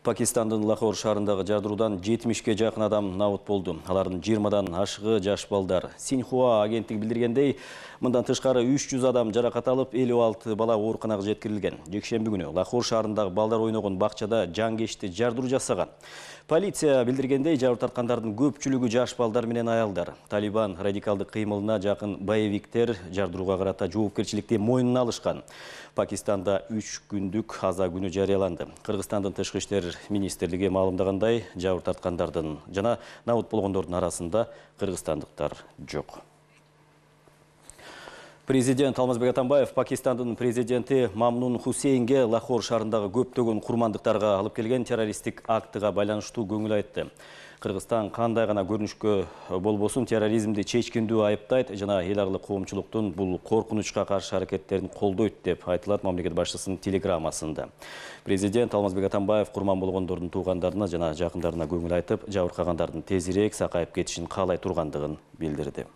Пакистандың Лахор шарындағы жадырудан 70-ке жақын адам науыт болды. Алардың 20-дан ашығы жаш балдар. Синхуа агенттік білдіргендей, мұндан тышқары 300 адам жарақат алып, 56 бала орқынаға жеткірілген. Жекшембі күні Лахор шарындағы балдар ойнығын бақчада кешті жардыру жасаған. Полиция білдіргендей, жару көпчілігі жаш балдар менен аялдар. Талибан радикалды қимылына жақын боевиктер жардыруға қарата жауапкершілікте мойнын алышқан. Пакистанда 3 күндік аза күні жарияланды. Қырғыстандың тышқы министрлиги маалымдагандай жабыр тарткандардын жана набыт болгондордун арасында кыргызстандыктар жок Президент Алмазбек Атамбаев Пакистандың президенті Мамнун Хусейнге Лахор шарындағы көптөгөн құрмандықтарға алып келген террористтик актыға байланышту көңіл айтты. Қырғызстан қандай ғана көрінішкі болбосын терроризмді чечкенді айыптайт жана эл аралык коомчулуктун бұл қорқынышқа қаршы әрекеттерін қолды деп айтылат мамлекет башчысынын телеграммасында. Президент Алмазбек Атамбаев құрман болғандардың туғандарына жана жақындарына көңіл айтып, жабырқағандардың тезірек сақайып кетшін қалай тұрғандығын білдірді.